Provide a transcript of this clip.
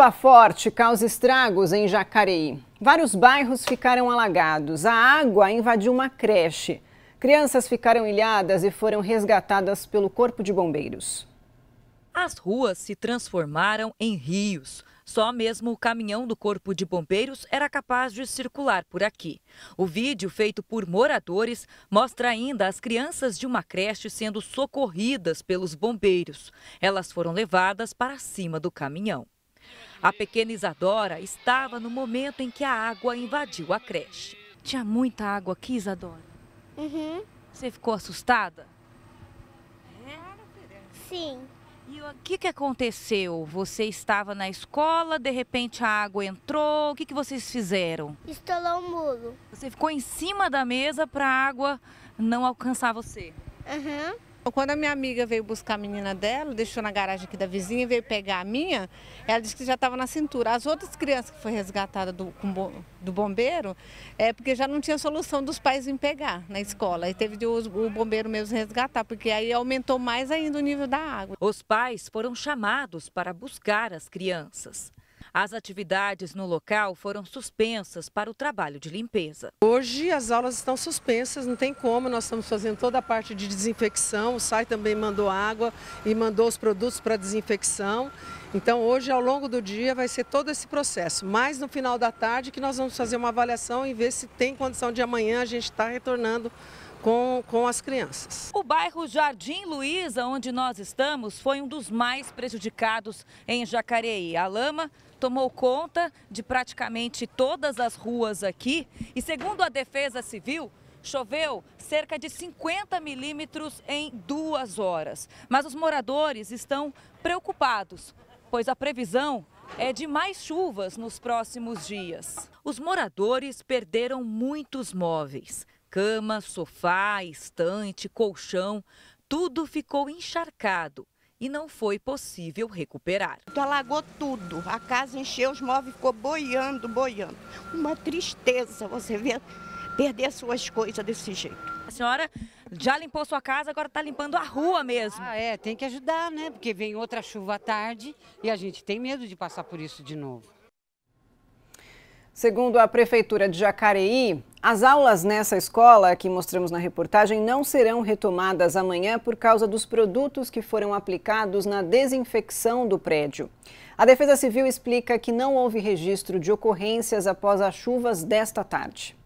Chuva forte causa estragos em Jacareí. Vários bairros ficaram alagados. A água invadiu uma creche. Crianças ficaram ilhadas e foram resgatadas pelo Corpo de Bombeiros. As ruas se transformaram em rios. Só mesmo o caminhão do Corpo de Bombeiros era capaz de circular por aqui. O vídeo feito por moradores mostra ainda as crianças de uma creche sendo socorridas pelos bombeiros. Elas foram levadas para cima do caminhão. A pequena Isadora estava no momento em que a água invadiu a creche. Tinha muita água aqui, Isadora? Uhum. Você ficou assustada? É? Sim. E o que, que aconteceu? Você estava na escola, de repente a água entrou, o que, que vocês fizeram? Estourou o muro. Você ficou em cima da mesa para a água não alcançar você? Aham. Uhum. Quando a minha amiga veio buscar a menina dela, deixou na garagem aqui da vizinha, veio pegar a minha, ela disse que já estava na cintura. As outras crianças que foi resgatada do, do bombeiro, é porque já não tinha solução dos pais em pegar na escola. E teve de o, o bombeiro mesmo resgatar, porque aí aumentou mais ainda o nível da água. Os pais foram chamados para buscar as crianças. As atividades no local foram suspensas para o trabalho de limpeza. Hoje as aulas estão suspensas, não tem como, nós estamos fazendo toda a parte de desinfecção, o SAI também mandou água e mandou os produtos para desinfecção. Então hoje, ao longo do dia, vai ser todo esse processo, mas no final da tarde que nós vamos fazer uma avaliação e ver se tem condição de amanhã a gente estar tá retornando com, com, as crianças. O bairro Jardim Luiza, onde nós estamos, foi um dos mais prejudicados em Jacareí. A lama tomou conta de praticamente todas as ruas aqui e, segundo a Defesa Civil, Choveu cerca de 50 milímetros em duas horas. Mas os moradores estão preocupados, pois a previsão é de mais chuvas nos próximos dias. Os moradores perderam muitos móveis: cama, sofá, estante, colchão. Tudo ficou encharcado e não foi possível recuperar. Alagou tudo, a casa encheu, os móveis ficou boiando, boiando. Uma tristeza você ver perder suas coisas desse jeito. A senhora já limpou sua casa, agora está limpando a rua mesmo. Ah, é, tem que ajudar, né? Porque vem outra chuva à tarde e a gente tem medo de passar por isso de novo. Segundo a Prefeitura de Jacareí, as aulas nessa escola que mostramos na reportagem não serão retomadas amanhã por causa dos produtos que foram aplicados na desinfecção do prédio. A Defesa Civil explica que não houve registro de ocorrências após as chuvas desta tarde.